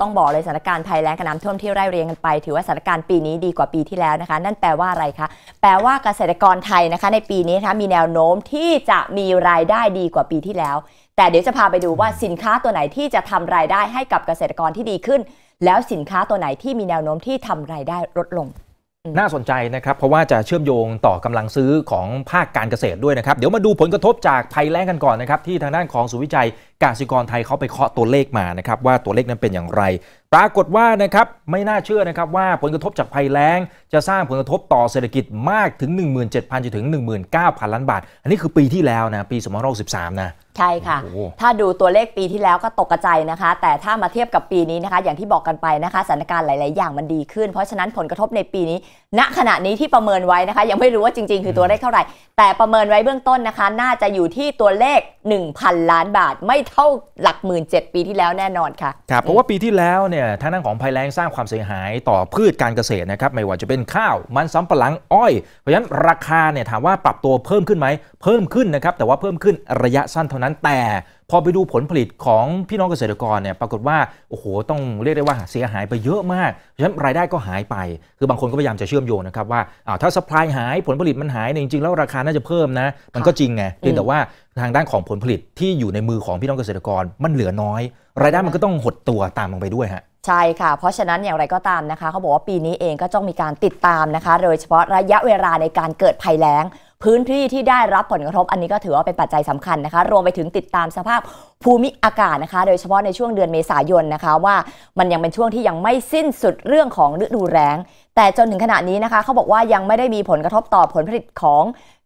ต้องบอกเลยสถานการณ์ภัยแล้งกับน้ำท่วมที่ไร่เรียงกันไป ถือว่าสถานการณ์ปีนี้ดีกว่าปีที่แล้วนะคะ นั่นแปลว่าอะไรคะแปลว่าเกษตรกรไทยนะคะ ในปีนี้นะคะมีแนวโน้มที่จะมีรายได้ดีกว่าปีที่แล้ว แต่เดี๋ยวจะพาไปดูว่าสินค้าตัวไหนที่จะทำรายได้ให้กับเกษตรกรที่ดีขึ้น แล้วสินค้าตัวไหนที่มีแนวโน้มที่ทำรายได้ลดลงน่าสนใจนะครับ เพราะว่าจะเชื่อมโยงต่อกำลังซื้อของภาคการเกษตรด้วยนะครับ เดี๋ยวมาดูผลกระทบจากภัยแล้งกันก่อนนะครับ ที่ทางด้านของศูนย์วิจัยกาศิกรไทยเขาไปเคาะตัวเลขมานะครับ ว่าตัวเลขนั้นเป็นอย่างไรปรากฏว่านะครับไม่น่าเชื่อนะครับว่าผลกระทบจากภัยแล้ง จะสร้างผลกระทบต่อเศรษฐกิจมากถึง 17,000จนถึง 19,000 ล้านบาท อันนี้คือปีที่แล้วนะปี2563นะใช่ค่ะ ถ้าดูตัวเลขปีที่แล้วก็ตกใจนะคะ แต่ถ้ามาเทียบกับปีนี้นะคะ อย่างที่บอกกันไปนะคะสถานการณ์หลาย ๆ อย่างมันดีขึ้น เพราะฉะนั้นผลกระทบในปีนี้ณขณะนี้ที่ประเมินไว้นะคะยังไม่รู้ว่าจริงๆ คือตัวเลขเท่าไหร่ แต่ประเมินไว้เบื้องต้นนะคะ น่าจะอยู่ที่ตัวเลข 1,000 ล้านบาทไม่เท่าหลักหมื่นเจ็ดปีที่แล้วแน่นอนค่ะครับเพราะว่าปีที่แล้วเนี่ยทางด้านของภัยแล้งสร้างความเสียหายต่อพืชการเกษตรนะครับไม่ว่าจะเป็นข้าวมันสำปะหลังอ้อย เพราะฉะนั้นราคาเนี่ยถามว่าปรับตัวเพิ่มขึ้นไหมเพิ่มขึ้นนะครับแต่ว่าเพิ่มขึ้นระยะสั้นเท่านั้นแต่พอไปดูผลผลิตของพี่น้องเกษตรกรเนี่ยปรากฏว่าโอ้โหต้องเรียกได้ว่าเสียหายไปเยอะมากฉะนั้นรายได้ก็หายไปคือบางคนก็พยายามจะเชื่อมโยงนะครับว่าถ้าสป라이หายผลผลิตมันหายเนี่ยจริงๆแล้วราคาน่าจะเพิ่มนะมันก็จริงไงเพียงแต่ว่าทางด้านของผลผลิตที่อยู่ในมือของพี่น้องเกษตรกรมันเหลือน้อยรายได้มันก็ต้องหดตัวตามลงไปด้วยฮะใช่ค่ะเพราะฉะนั้นอย่างไรก็ตามนะคะเขาบอกว่าปีนี้เองก็ต้องมีการติดตามนะคะโดยเฉพาะระยะเวลาในการเกิดภัยแล้งพื้นที่ที่ได้รับผลกระทบอันนี้ก็ถือว่าเป็นปัจจัยสำคัญนะคะรวมไปถึงติดตามสภาพภูมิอากาศนะคะ โดยเฉพาะในช่วงเดือนเมษายนนะคะว่ามันยังเป็นช่วงที่ยังไม่สิ้นสุดเรื่องของฤดูแรงแต่จนถึงขณะนี้นะคะเขาบอกว่ายังไม่ได้มีผลกระทบต่อผลผลิตของ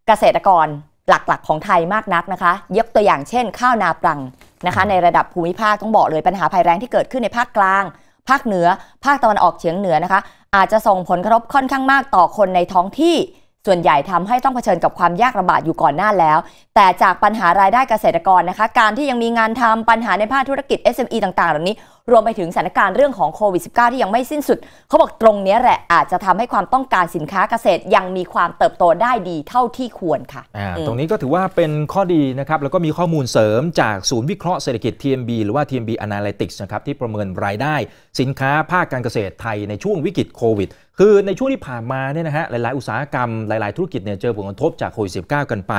เกษตรกรหลักๆของไทยมากนักนะคะยกตัวอย่างเช่น ข้าวนาปรังนะคะ ในระดับภูมิภาคต้องบอกเลยปัญหาภัยแรงที่เกิดขึ้นในภาคกลาง ภาคเหนือ ภาคตะวันออกเฉียงเหนือนะคะ อาจจะส่งผลกระทบค่อนข้างมากต่อคนในท้องที่ส่วนใหญ่ทำให้ต้องเผชิญกับความยากลำบากอยู่ก่อนหน้าแล้ว แต่จากปัญหารายได้เกษตรกรนะคะ การที่ยังมีงานทำปัญหาในภาคธุรกิจ SME ต่างๆเหล่านี้รวมไปถึงสถานการณ์เรื่องของโควิด -19 ที่ยังไม่สิ้นสุด เขาบอกตรงนี้แหละ อาจจะทำให้ความต้องการสินค้าเกษตรยังมีความเติบโตได้ดีเท่าที่ควรค่ะตรงนี้ก็ถือว่าเป็นข้อดีนะครับ แล้วก็มีข้อมูลเสริมจากศูนย์วิเคราะห์เศรษฐกิจ TMB หรือว่า TMB Analytics นะครับ ที่ประเมินรายได้สินค้าภาคการเกษตรไทยในช่วงวิกฤตโควิด คือในช่วงที่ผ่านมาเนี่ยนะฮะ หลายๆอุตสาหกรรมหลายๆธุรกิจเนี่ยเจอผลกระทบจากโควิด -19 กันไป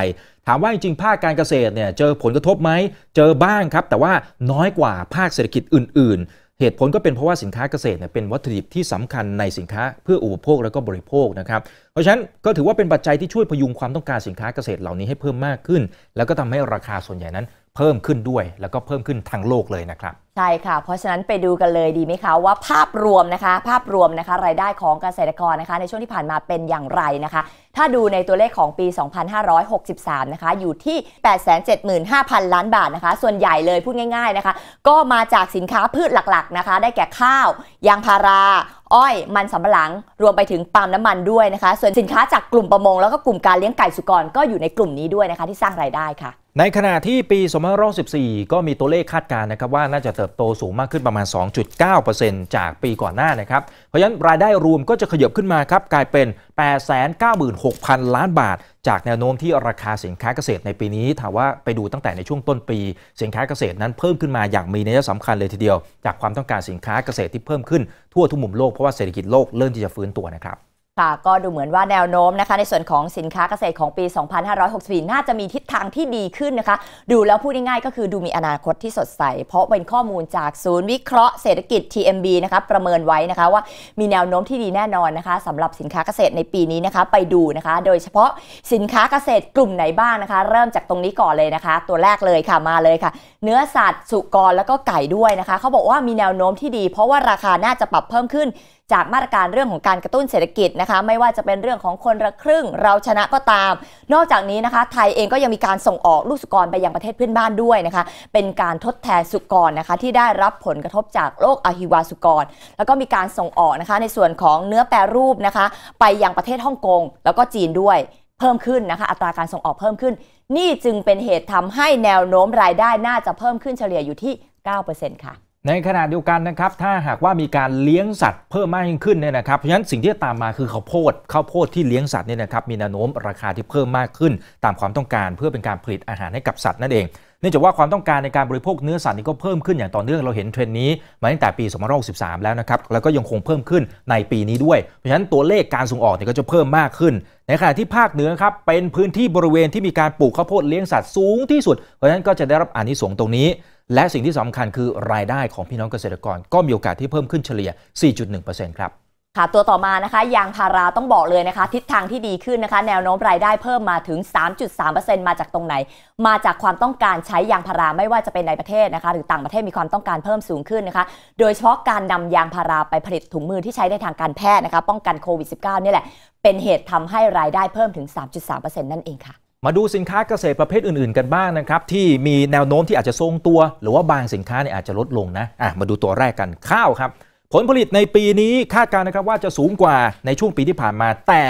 ถามว่าจริงภาคการเกษตรเนี่ยเจอผลกระทบไหม เจอบ้างครับแต่ว่าน้อยกว่าภาคเศรษฐกิจอื่น ๆ เหตุผลก็เป็นเพราะว่า สินค้าเกษตรเนี่ยเป็นวัตถุดิบที่สำคัญในสินค้าเพื่ออุปโภคและก็บริโภคนะครับ เพราะฉะนั้นก็ถือว่าเป็นปัจจัยที่ช่วยพยุงความต้องการสินค้าเกษตรเหล่านี้ให้เพิ่มมากขึ้น แล้วก็ทำให้ราคาส่วนใหญ่นั้นเพิ่มขึ้นด้วย แล้วก็เพิ่มขึ้นทั้งโลกเลยนะครับใช่ค่ะ เพราะฉะนั้นไปดูกันเลยดีไหมคะว่าภาพรวมนะคะภาพรวมนะคะรายได้ของเกษตรกรนะคะ ในช่วงที่ผ่านมาเป็นอย่างไรนะคะ ถ้าดูในตัวเลขของปี 2563 นะคะ อยู่ที่ 875,000 ล้านบาทนะคะ ส่วนใหญ่เลยพูดง่ายๆนะคะ ก็มาจากสินค้าพืชหลักๆนะคะ ได้แก่ข้าวยางพาราอ้อยมันสำปะหลังรวมไปถึงปาล์มน้ำมันด้วยนะคะส่วนสินค้าจากกลุ่มประมงแล้วก็กลุ่มการเลี้ยงไก่สุกรก็อยู่ในกลุ่มนี้ด้วยนะคะที่สร้างรายได้ค่ะ ในขณะที่ปี 2514ก็มีตัวเลขคาดการณ์นะครับว่าน่าจะเติติบโตสูงมากขึ้นประมาณ 2.9%จากปีก่อนหน้านะครับ เพราะฉะนั้นรายได้รวมก็จะขยับขึ้นมาครับกลายเป็น 896,000 ล้านบาท จากแนวโน้มที่ราคาสินค้าเกษตรในปีนี้ถามว่าไปดูตั้งแต่ในช่วงต้นปีสินค้าเกษตรนั้นเพิ่มขึ้นมาอย่างมีนัยสำคัญเลยทีเดียวจากความต้องการสินค้าเกษตรที่เพิ่มขึ้นทั่วทุกมุมโลกเพราะว่าเศรษฐกิจโลกเริ่มที่จะฟื้นตัวนะครับค่ะก็ดูเหมือนว่าแนวโน้มนะคะ ในส่วนของสินค้าเกษตรของปี 2564 น่าจะมีทิศทางที่ดีขึ้นนะคะ ดูแล้วพูดง่ายๆก็คือดูมีอนาคตที่สดใส เพราะเป็นข้อมูลจากศูนย์วิเคราะห์เศรษฐกิจ TMB นะคะประเมินไว้นะคะ ว่ามีแนวโน้มที่ดีแน่นอนนะคะสำหรับสินค้าเกษตรในปีนี้นะคะ ไปดูนะคะโดยเฉพาะสินค้าเกษตรกลุ่มไหนบ้างนะคะ เริ่มจากตรงนี้ก่อนเลยนะคะ ตัวแรกเลยค่ะมาเลยค่ะ เนื้อสัตว์สุกรแล้วก็ไก่ด้วยนะคะเขาบอกว่ามีแนวโน้มที่ดี เพราะว่าราคาน่าจะปรับเพิ่มขึ้นจากมาตรการเรื่องของการกระตุ้นเศรษฐกิจนะคะ ไม่ว่าจะเป็นเรื่องของคนละครึ่งเราชนะก็ตาม นอกจากนี้นะคะไทยเองก็ยังมีการส่งออกลูกสุกรไปยังประเทศเพื่อนบ้านด้วยนะคะเป็นการทดแทนสุกรนะคะที่ได้รับผลกระทบจากโรคอหิวาสุกร แล้วก็มีการส่งออกนะคะในส่วนของเนื้อแปรรูปนะคะ ไปยังประเทศฮ่องกงแล้วก็จีนด้วยเพิ่มขึ้นนะคะ อัตราการส่งออกเพิ่มขึ้น นี่จึงเป็นเหตุทำให้แนวโน้มรายได้น่าจะเพิ่มขึ้นเฉลี่ยอยู่ที่9%ค่ะในขณะเดียวกันนะครับถ้าหากว่ามีการเลี้ยงสัตว์เพิ่มมากยิ่งขึ้นเนี่ยนะครับ เพราะฉะนั้นสิ่งที่ตามมาคือข้าวโพด ข้าวโพดที่เลี้ยงสัตว์เนี่ยนะครับมีแนวโน้มราคาที่เพิ่มมากขึ้น ตามความต้องการเพื่อเป็นการผลิตอาหารให้กับสัตว์ นั่นเองเนื่องจากว่าความต้องการในการบริโภคเนื้อสัตว์นี่ก็เพิ่มขึ้นอย่างต่อเนื่องเราเห็นเทรนด์นี้มาตั้งแต่ปี 2013 แล้วนะครับแล้วก็ยังคงเพิ่มขึ้นในปีนี้ด้วย เพราะฉะนั้นตัวเลขการส่งออกเนี่ยก็จะเพิ่มมากขึ้นในขณะที่ภาคเหนือครับเป็นพื้นที่บริเวณที่มีการปลูกข้าวโพดเลี้ยงสัตว์สูงที่สุดเพราะฉะนั้นก็จะได้รับอานิสงส์ตรงนี้และสิ่งที่สำคัญคือรายได้ของพี่น้องเกษตรกรก็มีโอกาสที่เพิ่มขึ้นเฉลี่ย 4.1%ครับค่ะตัวต่อมานะคะยางพาราต้องบอกเลยนะคะ ทิศทางที่ดีขึ้นนะคะแนวโน้มรายได้เพิ่มมาถึง 3.3%มาจากตรงไหน มาจากความต้องการใช้ยางพาราไม่ว่าจะเป็นในประเทศนะคะ หรือต่างประเทศมีความต้องการเพิ่มสูงขึ้นนะคะโดยเฉพาะการนำยางพาราไปผลิตถุงมือที่ใช้ในทางการแพทย์นะคะป้องกันโควิด -19 นี่แหละเป็นเหตุทำให้รายได้เพิ่มถึง 3.3%นั่นเองค่ะมาดูสินค้าเกษตรประเภทอื่นๆ กันบ้างนะครับที่มีแนวโน้มที่อาจจะทรงตัว หรือว่าบางสินค้าเนี่ยอาจจะลดลงนะอ่ะมาดูตัวแรกกันข้าวครับผลผลิตในปีนี้คาดการณ์นะครับว่าจะสูงกว่าในช่วงปีที่ผ่านมา แต่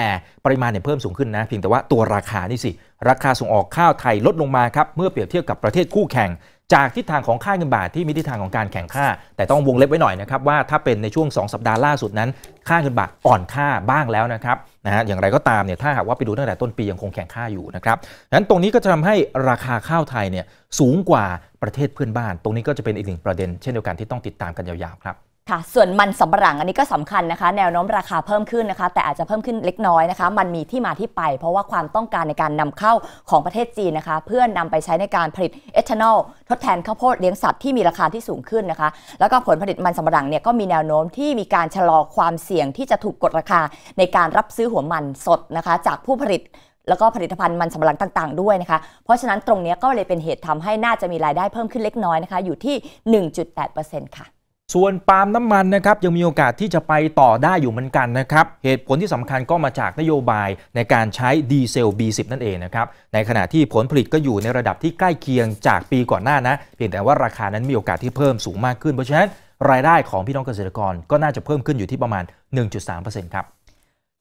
ปริมาณเนี่ยเพิ่มสูงขึ้นนะเพียงแต่ว่าตัวราคานี่สิ ราคาส่งออกข้าวไทยลดลงมาครับเมื่อเปรียบเทียบกับประเทศคู่แข่ง จากทิศทางของค่าเงินบาทที่มีทิศทางของการแข่งข้าแต่ต้องวงเล็บไว้หน่อยนะครับ ว่าถ้าเป็นในช่วง2สัปดาห์ล่าสุดนั้น ค่าเงินบาทอ่อนค่าบ้างแล้วนะครับนะฮะอย่างไรก็ตามเนี่ยถ้าหากว่าไปดูตั้งแต่ต้นปียังคงแข่งข้าอยู่นะครับงั้นตรงนี้ก็จะทำให้ราคาข้าวไทยเนี่ยสูงกว่าประเทศเพื่อนบ้าน ตรงนี้ก็จะเป็นอีกหนึ่งประเด็นเช่นเดียวกันที่ต้องติดตามกันยาวๆครับค่ะส่วนมันสำปะหลังอันนี้ก็สำคัญนะคะ แนวโน้มราคาเพิ่มขึ้นนะคะ แต่อาจจะเพิ่มขึ้นเล็กน้อยนะคะมันมีที่มาที่ไป เพราะว่าความต้องการในการนำเข้าของประเทศจีนนะคะเพื่อนำไปใช้ในการผลิตเอทานอลทดแทนข้าวโพดเลี้ยงสัตว์ที่มีราคาที่สูงขึ้นนะคะ แล้วก็ผลผลิตมันสำปะหลังเนี่ยก็มีแนวโน้มที่มีการชะลอความเสี่ยงที่จะถูกกดราคาในการรับซื้อหัวมันสดนะคะ จากผู้ผลิตแล้วก็ผลิตภัณฑ์มันสำปะหลังต่าง ๆด้วยนะคะเพราะฉะนั้นตรงนี้ก็เลยเป็นเหตุทำให้น่าจะมีรายได้เพิ่มขึ้นเล็กน้อยนะคะอยู่ที่ 1.8%ค่ะส่วนปาล์มน้ำมันนะครับยังมีโอกาสที่จะไปต่อได้อยู่เหมือนกันนะครับเหตุผลที่สำคัญก็มาจากนโยบายในการใช้ดีเซล B10 นั่นเองนะครับในขณะที่ผลผลิตก็อยู่ในระดับที่ใกล้เคียงจากปีก่อนหน้านะเพียงแต่ว่าราคานั้นมีโอกาสที่เพิ่มสูงมากขึ้น เพราะฉะนั้น รายได้ของพี่น้องเกษตรกรก็น่าจะเพิ่มขึ้นอยู่ที่ประมาณ 1.3%ครับ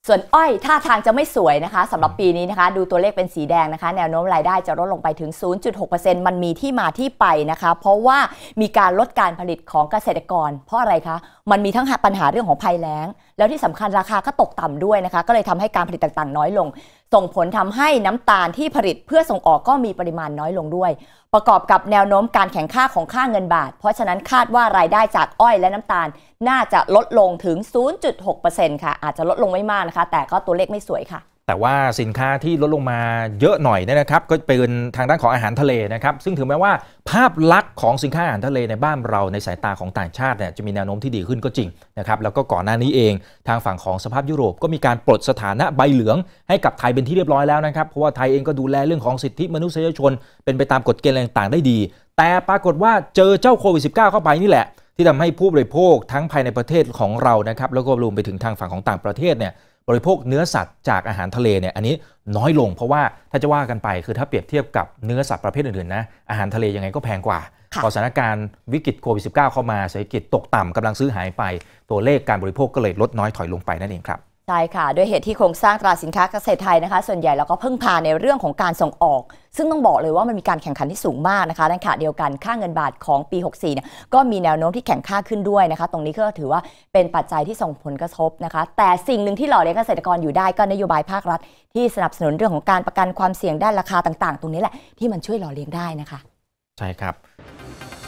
ส่วนอ้อยท่าทางจะไม่สวยนะคะสำหรับปีนี้นะคะดูตัวเลขเป็นสีแดงนะคะ แนวโน้มรายได้จะลดลงไปถึง 0.6%มันมีที่มาที่ไปนะคะ เพราะว่ามีการลดการผลิตของเกษตรกร เพราะอะไรคะ มันมีทั้งปัญหาเรื่องของภัยแล้ง แล้วที่สำคัญราคาก็ตกต่ำด้วยนะคะ ก็เลยทำให้การผลิตต่างๆน้อยลงส่งผลทำให้น้ำตาลที่ผลิตเพื่อส่งออกก็มีปริมาณน้อยลงด้วย ประกอบกับแนวโน้มการแข่งข้าของค่าเงินบาท เพราะฉะนั้นคาดว่ารายได้จากอ้อยและน้ำตาล น่าจะลดลงถึง 0.6%ค่ะ อาจจะลดลงไม่มากนะคะ แต่ก็ตัวเลขไม่สวยค่ะแต่ว่าสินค้าที่ลดลงมาเยอะหน่อยนะครับก็เป็นทางด้านของอาหารทะเลนะครับซึ่งถึงแม้ว่าภาพลักษณ์ของสินค้าอาหารทะเลในบ้านเรา ในสายตาของต่างชาติเนี่ยจะมีแนวโน้มที่ดีขึ้นก็จริงนะครับแล้วก็ก่อนหน้านี้เอง ทางฝั่งของสภาพยุโรปก็มีการปลดสถานะใบเหลือง ให้กับไทยเป็นที่เรียบร้อยแล้วนะครับเพราะว่าไทยเองก็ดูแลเรื่องของสิทธิมนุษยชน เป็นไปตามกฎเกณฑ์ต่างๆได้ดีแต่ปรากฏว่าเจอเจ้าโควิด -19 เข้าไปนี่แหละ ที่ทำให้ผู้บริโภคทั้งภายในประเทศของเรานะครับ แล้วก็รวมไปถึงทางฝั่งของต่างประเทศเนี่ยบริโภคเนื้อสัตว์จากอาหารทะเลเนี่ยอันนี้น้อยลงเพราะว่าถ้าจะว่ากันไปคือถ้าเปรียบเทียบกับเนื้อสัตว์ประเภทอื่นๆนะอาหารทะเลยังไงก็แพงกว่าพอสถานการณ์วิกฤตโควิด -19 เข้ามาเศรษฐกิจตกต่ำกำลังซื้อหายไป ตัวเลขการบริโภคก็เลยลดน้อยถอยลงไปนั่นเองครับใช่ค่ะด้วยเหตุที่โครงสร้างตราสินค้าเกษตรไทยนะคะ ส่วนใหญ่เราก็พึ่งพาในเรื่องของการส่งออก ซึ่งต้องบอกเลยว่ามันมีการแข่งขันที่สูงมากนะคะในขณะเดียวกัน ค่าเงินบาทของปี 64เนี่ยก็มีแนวโน้มที่แข่งค่าขึ้นด้วยนะคะ ตรงนี้ก็ถือว่าเป็นปัจจัยที่ส่งผลกระทบนะคะ แต่สิ่งหนึ่งที่หล่อเลี้ยงเกษตรกรอยู่ได้ก็นโยบายภาครัฐ ที่สนับสนุนเรื่องของการประกันความเสี่ยงด้านราคาต่าง ๆ ตรงนี้แหละที่มันช่วยหล่อเลี้ยงได้นะคะใช่ครับ